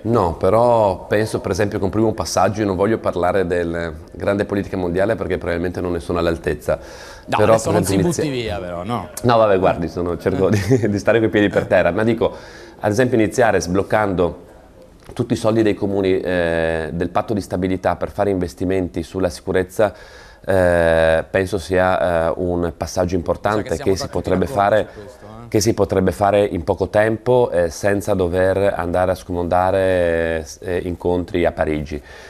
No, però penso per esempio che un primo passaggio, io non voglio parlare del grande politica mondiale perché probabilmente non ne sono all'altezza. No, però, adesso non si inizia... butti via però, no? No, vabbè, guardi, sono, cerco eh. di, di stare i piedi per terra, ma dico, ad esempio iniziare sbloccando tutti i soldi dei comuni eh, del patto di stabilità per fare investimenti sulla sicurezza eh, penso sia eh, un passaggio importante che, che si potrebbe fare Questo che si potrebbe fare in poco tempo eh, senza dover andare a scomodare eh, incontri a Parigi.